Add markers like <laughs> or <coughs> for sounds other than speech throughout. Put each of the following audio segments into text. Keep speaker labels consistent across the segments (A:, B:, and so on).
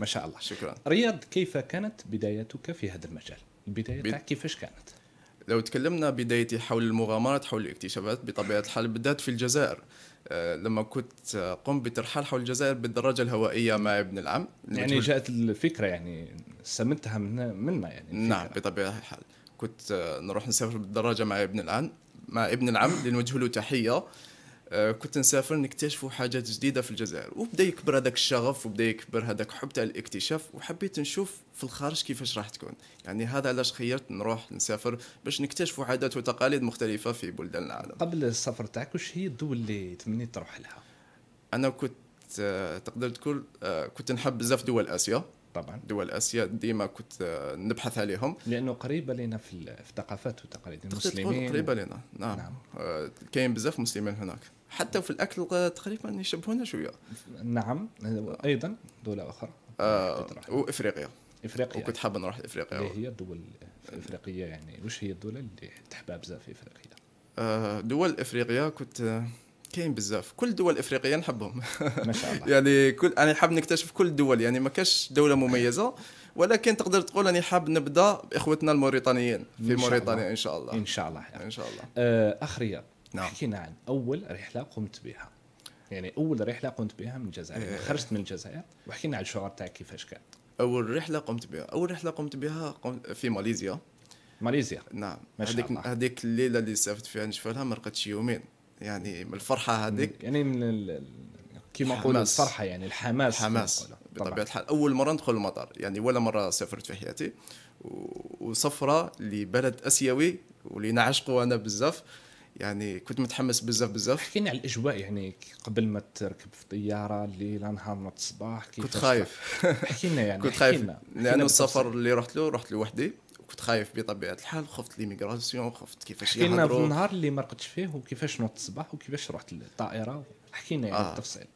A: ما شاء الله شكرا رياض
B: كيف كانت بدايتك
A: في هذا المجال البدايه بي... كيفاش كانت لو تكلمنا بدايتي حول المغامرات حول الاكتشافات بطبيعه الحال بدات في الجزائر آه، لما كنت قمت بترحال حول الجزائر بالدراجة الهوائية مع ابن العم يعني جاءت الفكرة يعني سمنتها من منا ما يعني الفكرة. نعم بطبيعة الحال كنت آه، نروح نسافر بالدراجة مع ابن العم مع ابن العم <coughs> لنوجه له تحية آه، كنت نسافر نكتشفوا حاجات جديده في الجزائر وبدا يكبر هذاك الشغف وبدا يكبر هذاك حب تاع الاكتشاف وحبيت نشوف في الخارج كيفاش راح تكون يعني هذا علاش خيرت نروح نسافر باش نكتشفوا عادات وتقاليد مختلفه في بلدان العالم قبل
B: السفر تاعك واش هي الدول
A: اللي تمنيت تروح لها انا كنت آه، تقدر تقول آه، كنت نحب بزاف دول اسيا طبعا دول اسيا ديما كنت نبحث عليهم لانه قريبه لنا في الثقافات وتقاليد المسلمين قريبه لنا نعم, نعم. كاين بزاف مسلمين هناك
B: حتى في الاكل تقريبا يشبهونا شويه نعم ايضا دوله اخرى آه وافريقيا افريقيا وكنت حاب نروح لافريقيا اللي هي الدول الافريقيه يعني
A: واش هي الدول اللي تحبها بزاف في افريقيا آه دول افريقيا كنت كاين بزاف كل دول افريقيا نحبهم <laughs> ما شاء الله <laughs> يعني كل انا حاب نكتشف كل الدول يعني ما كاش دوله مميزه ولكن تقدر تقول اني حاب نبدا باخوتنا الموريتانيين في موريتانيا ان شاء الله
B: ان شاء الله ان شاء الله, إن شاء الله. آه اخريا نعم حكينا عن اول رحله قمت بها يعني اول رحله قمت بها من الجزائر إيه. خرجت من الجزائر وحكينا عن الشعور تاعك
A: كيفاش كان اول رحله قمت بها اول رحله قمت بها قمت في ماليزيا ماليزيا نعم هذيك هذيك الليله اللي سافرت فيها نشفالها ما رقدتش يومين يعني من الفرحه هذيك يعني من ال... كيما نقول الفرحه يعني الحماس الحماس بطبيعه الحال اول مره ندخل المطار يعني ولا مره سافرت في حياتي وسفره لبلد اسيوي واللي نعشقه انا بزاف يعني كنت متحمس بزاف بزاف حكينا على الاجواء يعني قبل ما تركب في الطياره الليل نهار نط الصباح كنت خايف حكينا يعني كنت خايف لانه السفر اللي رحت له رحت لوحدي كنت خايف بطبيعه الحال خفت ليميغراسيون خفت كيفاش حكينا في النهار
B: اللي ما رقدتش فيه وكيفاش نوض الصباح وكيفاش رحت للطائره حكينا يعني آه.
A: بالتفصيل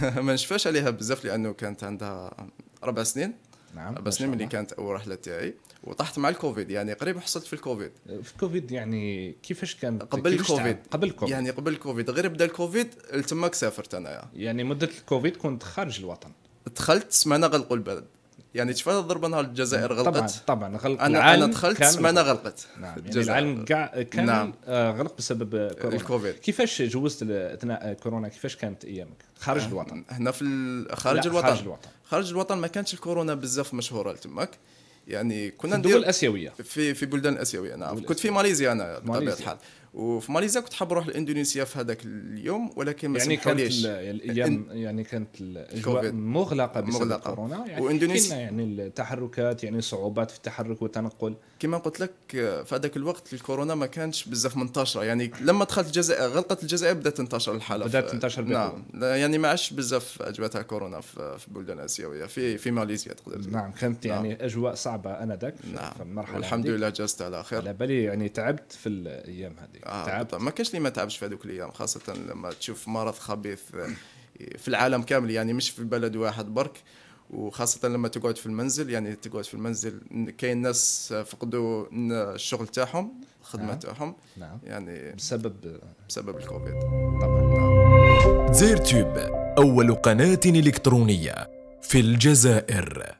A: <laughs> ما نشفاش عليها بزاف لانه كانت عندها اربع سنين نعم بس نملي كانت اول رحله تاعي وطحت مع الكوفيد يعني قريب حصلت في الكوفيد في الكوفيد يعني كيفاش كان قبل كيفش الكوفيد قبل الكوفيد يعني قبل الكوفيد غير بدا الكوفيد تماك سافرت انايا يعني مده الكوفيد كنت خارج الوطن دخلت سمعنا غلقوا البلد يعني شفت الضربه نهار الجزائر نعم، غلقت طبعا
B: طبعا غلق انا العالم انا دخلت انا
A: غلقت نعم يعني العالم كاع كان نعم.
B: آه، غلق بسبب كورونا الكوفيد كيفاش جوزت اثناء كورونا كيفاش كانت ايامك خارج أه، الوطن هنا في
A: خارج الوطن خارج الوطن خارج الوطن ما كانتش الكورونا بزاف مشهوره تماك يعني كنا في الدول الاسيويه في في بلدان اسيويه نعم كنت في ماليزيا انا بطبيعه الحال وفي ماليزيا كنت حاب نروح لاندونيسيا في هذاك اليوم ولكن ما يعني كانت يعني الايام
B: يعني كانت الاجواء مغلقه بسبب مغلقة. كورونا يعني واندونيسيا يعني
A: التحركات يعني صعوبات في التحرك والتنقل كما قلت لك في هذاك الوقت الكورونا ما كانش بزاف منتشره يعني لما دخلت الجزائر غلقت الجزائر بدات تنتشر الحاله بدات تنتشر نعم يعني ما عادش بزاف اجواء تاع كورونا في بلدان اسيويه في في ماليزيا تقدر
B: نعم كانت نعم. يعني اجواء صعبه انذاك نعم. في المرحله الحمد لله
A: جازت على خير على بالي يعني تعبت في الايام هذه آه، تعبت ما كانش اللي ما تعبش في هذوك الايام خاصه لما تشوف مرض خبيث آه، في العالم كامل يعني مش في بلد واحد برك وخاصة لما تقعد في المنزل يعني تقعد في المنزل كاين ناس فقدوا الشغل تاعهم الخدمة نعم. تاعهم نعم. يعني بسبب بسبب الكوفيد طبعا نعم. زير تيوب أول قناة إلكترونية في
B: الجزائر